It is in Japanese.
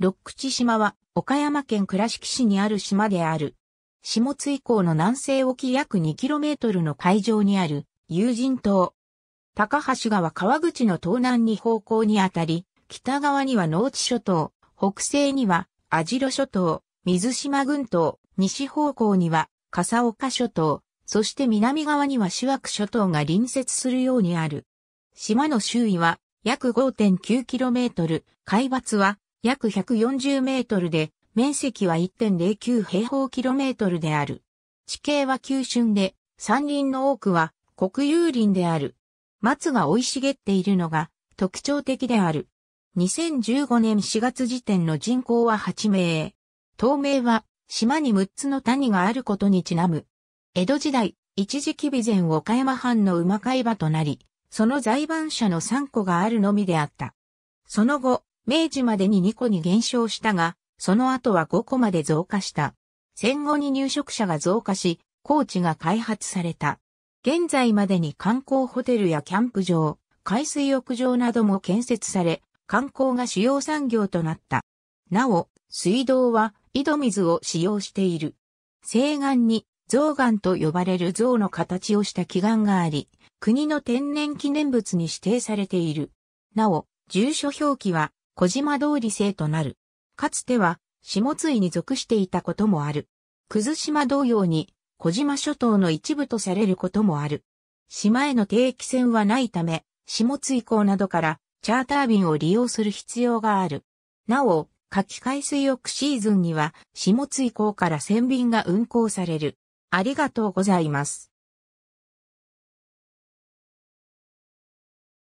六口島は岡山県倉敷市にある島である。下津港の南西沖約 2km の海上にある有人島。高橋川川口の東南に方向にあたり、北側には農地諸島、北西には網代諸島、水島群島、西方向には笠岡諸島、そして南側にはシワ諸島が隣接するようにある。島の周囲は約 5.9km、海抜は約140メートルで、面積は1.09平方キロメートルである。地形は急峻で、山林の多くは国有林である。松が生い茂っているのが特徴的である。2015年4月時点の人口は8名。東名は島に6つの谷があることにちなむ。江戸時代、一時期備前岡山藩の馬飼場となり、その財番者の3個があるのみであった。その後、明治までに2個に減少したが、その後は5個まで増加した。戦後に入植者が増加し、高地が開発された。現在までに観光ホテルやキャンプ場、海水浴場なども建設され、観光が主要産業となった。なお、水道は井戸水を使用している。西岸に象岸と呼ばれる象の形をした祈願があり、国の天然記念物に指定されている。なお、住所表記は小島通り制となる。かつては、下津井に属していたこともある。葛島同様に、小島諸島の一部とされることもある。島への定期船はないため、下津井港などからチャーター便を利用する必要がある。なお、夏季海水浴シーズンには、下津井港から船便が運航される。ありがとうございます。